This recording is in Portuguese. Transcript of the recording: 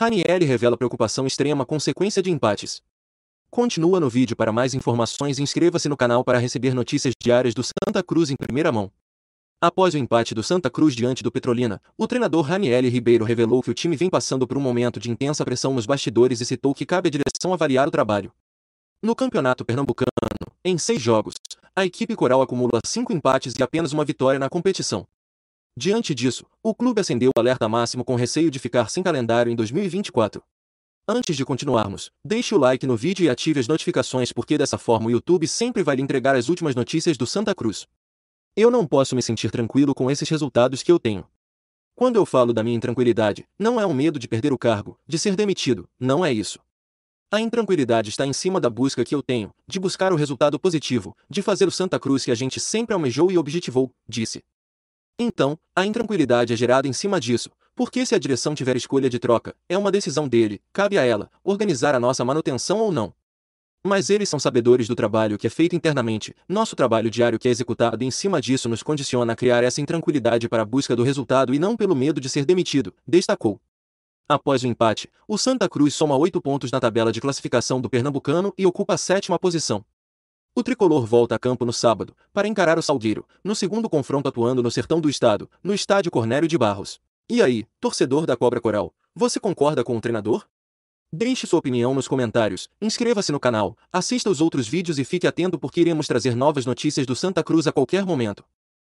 Ranieri revela preocupação extrema consequência de empates. Continua no vídeo para mais informações e inscreva-se no canal para receber notícias diárias do Santa Cruz em primeira mão. Após o empate do Santa Cruz diante do Petrolina, o treinador Raniel Ribeiro revelou que o time vem passando por um momento de intensa pressão nos bastidores e citou que cabe à direção avaliar o trabalho. No Campeonato Pernambucano, em seis jogos, a equipe coral acumula cinco empates e apenas uma vitória na competição. Diante disso, o clube acendeu o alerta máximo com receio de ficar sem calendário em 2024. Antes de continuarmos, deixe o like no vídeo e ative as notificações porque dessa forma o YouTube sempre vai lhe entregar as últimas notícias do Santa Cruz. Eu não posso me sentir tranquilo com esses resultados que eu tenho. Quando eu falo da minha intranquilidade, não é um medo de perder o cargo, de ser demitido, não é isso. A intranquilidade está em cima da busca que eu tenho, de buscar o resultado positivo, de fazer o Santa Cruz que a gente sempre almejou e objetivou, disse. Então, a intranquilidade é gerada em cima disso, porque se a direção tiver escolha de troca, é uma decisão dele, cabe a ela, organizar a nossa manutenção ou não. Mas eles são sabedores do trabalho que é feito internamente, nosso trabalho diário que é executado em cima disso nos condiciona a criar essa intranquilidade para a busca do resultado e não pelo medo de ser demitido, destacou. Após o empate, o Santa Cruz soma oito pontos na tabela de classificação do Pernambucano e ocupa a sétima posição. O tricolor volta a campo no sábado, para encarar o Salgueiro, no segundo confronto atuando no sertão do estado, no estádio Cornélio de Barros. E aí, torcedor da Cobra Coral, você concorda com o treinador? Deixe sua opinião nos comentários, inscreva-se no canal, assista os outros vídeos e fique atento porque iremos trazer novas notícias do Santa Cruz a qualquer momento.